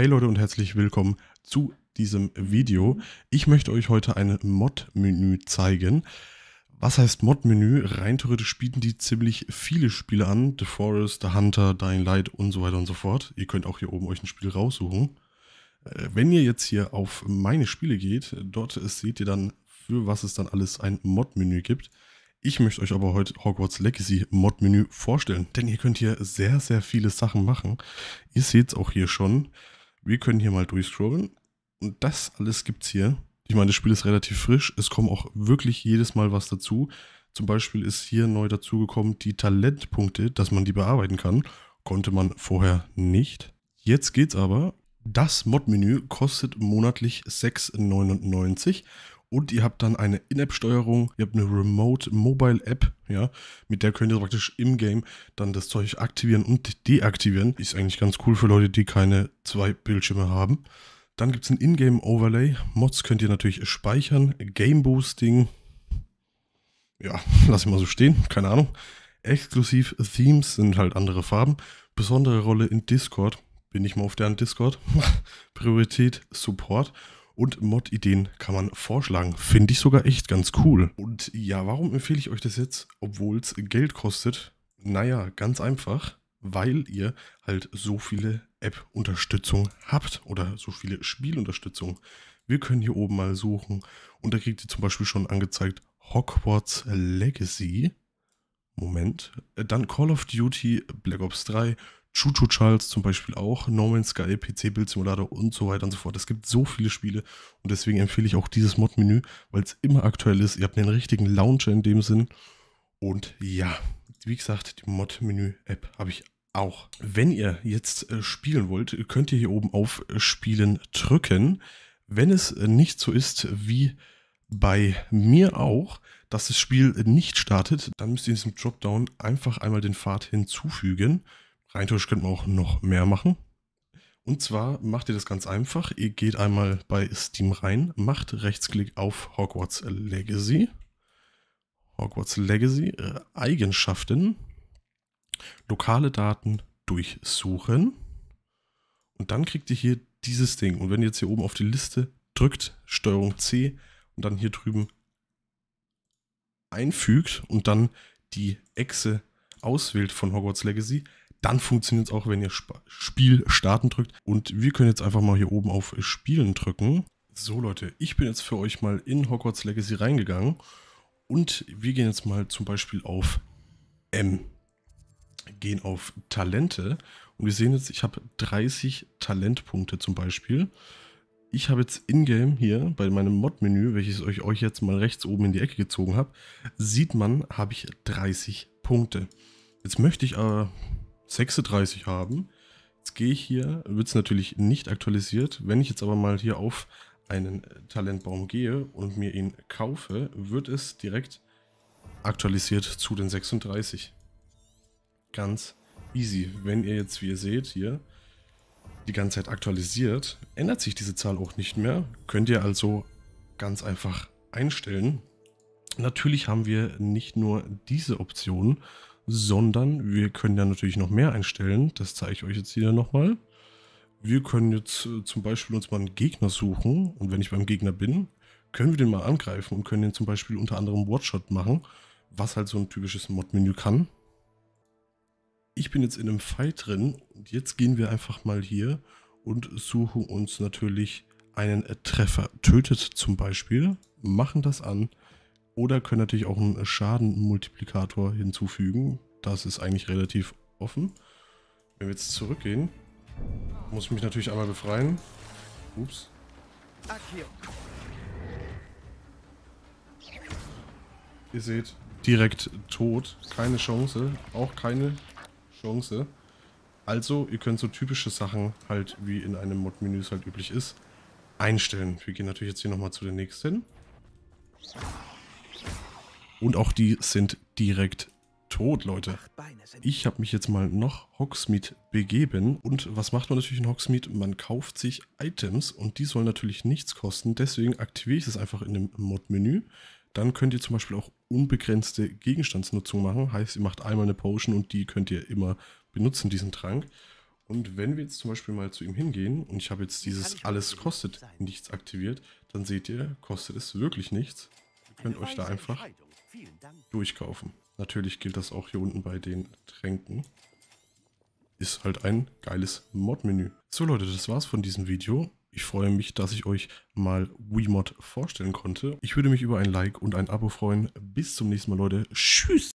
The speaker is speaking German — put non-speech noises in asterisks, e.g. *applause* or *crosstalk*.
Hey Leute und herzlich willkommen zu diesem Video. Ich möchte euch heute ein Mod-Menü zeigen. Was heißt Mod-Menü? Rein theoretisch bieten die ziemlich viele Spiele an. The Forest, The Hunter, Dying Light und so weiter und so fort. Ihr könnt auch hier oben euch ein Spiel raussuchen. Äh, wenn ihr jetzt hier auf meine Spiele geht, dort seht ihr dann, für was es dann alles ein Mod-Menü gibt. Ich möchte euch aber heute Hogwarts Legacy Mod-Menü vorstellen, denn ihr könnt hier sehr, sehr viele Sachen machen. Ihr seht es auch hier schon. Wir können hier mal durchscrollen. Und das alles gibt es hier. Ich meine, das Spiel ist relativ frisch. Es kommt auch wirklich jedes Mal was dazu. Zum Beispiel ist hier neu dazugekommen die Talentpunkte, dass man die bearbeiten kann. Konnte man vorher nicht. Jetzt geht's aber. Das Mod-Menü kostet monatlich 6,99 und ihr habt dann eine In-App-Steuerung, ihr habt eine Remote Mobile App, ja, mit der könnt ihr praktisch im Game dann das Zeug aktivieren und deaktivieren. Ist eigentlich ganz cool für Leute, die keine zwei Bildschirme haben. Dann gibt es ein Ingame Overlay. Mods könnt ihr natürlich speichern. Game Boosting. Ja, *laughs* lass ich mal so stehen. Keine Ahnung. Exklusiv Themes sind halt andere Farben. Besondere Rolle in Discord. Bin ich mal auf deren Discord. *laughs* Priorität Support und Mod-Ideen kann man vorschlagen. Finde ich sogar echt ganz cool. Und ja, warum empfehle ich euch das jetzt, obwohl es Geld kostet? Naja, ganz einfach, weil ihr halt so viele App-Unterstützung habt oder so viele Spielunterstützung. Wir können hier oben mal suchen und da kriegt ihr zum Beispiel schon angezeigt Hogwarts Legacy. Moment. Dann Call of Duty, Black Ops 3 Chuchu Charles zum Beispiel auch, No Man's Sky, PC Build Simulator und so weiter und so fort. Es gibt so viele Spiele und deswegen empfehle ich auch dieses Mod-Menü, weil es immer aktuell ist. Ihr habt einen richtigen Launcher in dem Sinn. Und ja, wie gesagt, die Mod-Menü-App habe ich auch. Wenn ihr jetzt äh, spielen wollt, könnt ihr hier oben auf äh, Spielen drücken. Wenn es äh, nicht so ist wie bei mir auch, dass das Spiel nicht startet, dann müsst ihr in diesem Dropdown einfach einmal den Pfad hinzufügen rein theoretisch könnte man auch noch mehr machen. Und zwar macht ihr das ganz einfach. Ihr geht einmal bei Steam rein, macht Rechtsklick auf Hogwarts Legacy. Hogwarts Legacy, äh, Eigenschaften, lokale Daten durchsuchen. Und dann kriegt ihr hier dieses Ding. Und wenn ihr jetzt hier oben auf die Liste drückt, Steuerung C und dann hier drüben einfügt und dann die Echse auswählt von Hogwarts Legacy, dann funktioniert es auch, wenn ihr Sp Spiel starten drückt. Und wir können jetzt einfach mal hier oben auf Spielen drücken. So Leute, ich bin jetzt für euch mal in Hogwarts Legacy reingegangen. Und wir gehen jetzt mal zum Beispiel auf M. Ähm, gehen auf Talente. Und wir sehen jetzt, ich habe 30 Talentpunkte zum Beispiel. Ich habe jetzt in-game hier bei meinem Mod-Menü, welches ich euch jetzt mal rechts oben in die Ecke gezogen habe, sieht man, habe ich 30 Punkte. Jetzt möchte ich aber, äh, 36 haben. Jetzt gehe ich hier, wird es natürlich nicht aktualisiert. Wenn ich jetzt aber mal hier auf einen Talentbaum gehe und mir ihn kaufe, wird es direkt aktualisiert zu den 36. Ganz easy. Wenn ihr jetzt, wie ihr seht, hier die ganze Zeit aktualisiert, ändert sich diese Zahl auch nicht mehr. Könnt ihr also ganz einfach einstellen. Natürlich haben wir nicht nur diese Option, sondern wir können ja natürlich noch mehr einstellen. Das zeige ich euch jetzt hier nochmal. Wir können jetzt äh, zum Beispiel uns mal einen Gegner suchen und wenn ich beim Gegner bin, können wir den mal angreifen und können den zum Beispiel unter anderem One-Shot machen, was halt so ein typisches Mod-Menü kann. Ich bin jetzt in einem Fight drin und jetzt gehen wir einfach mal hier und suchen uns natürlich einen Treffer. Tötet zum Beispiel, machen das an oder können natürlich auch einen Schadenmultiplikator hinzufügen. Das ist eigentlich relativ offen. Wenn wir jetzt zurückgehen, muss ich mich natürlich einmal befreien. Ups. Ihr seht, direkt tot. Keine Chance. Auch keine Chance. Also, ihr könnt so typische Sachen halt, wie in einem Mod-Menü es halt üblich ist, einstellen. Wir gehen natürlich jetzt hier nochmal zu den nächsten. Und auch die sind direkt tot, Leute. Ich habe mich jetzt mal noch Hogsmeade begeben. Und was macht man natürlich in Hogsmeade? Man kauft sich Items und die sollen natürlich nichts kosten. Deswegen aktiviere ich das einfach in dem Mod-Menü. Dann könnt ihr zum Beispiel auch unbegrenzte Gegenstandsnutzung machen. Heißt, ihr macht einmal eine Potion und die könnt ihr immer benutzen, diesen Trank. Und wenn wir jetzt zum Beispiel mal zu ihm hingehen und ich habe jetzt dieses alles kostet nichts aktiviert, dann seht ihr, kostet es wirklich nichts könnt euch da einfach durchkaufen. Natürlich gilt das auch hier unten bei den Tränken. Ist halt ein geiles Mod-Menü. So Leute, das war's von diesem Video. Ich freue mich, dass ich euch mal Wiimod vorstellen konnte. Ich würde mich über ein Like und ein Abo freuen. Bis zum nächsten Mal, Leute. Tschüss!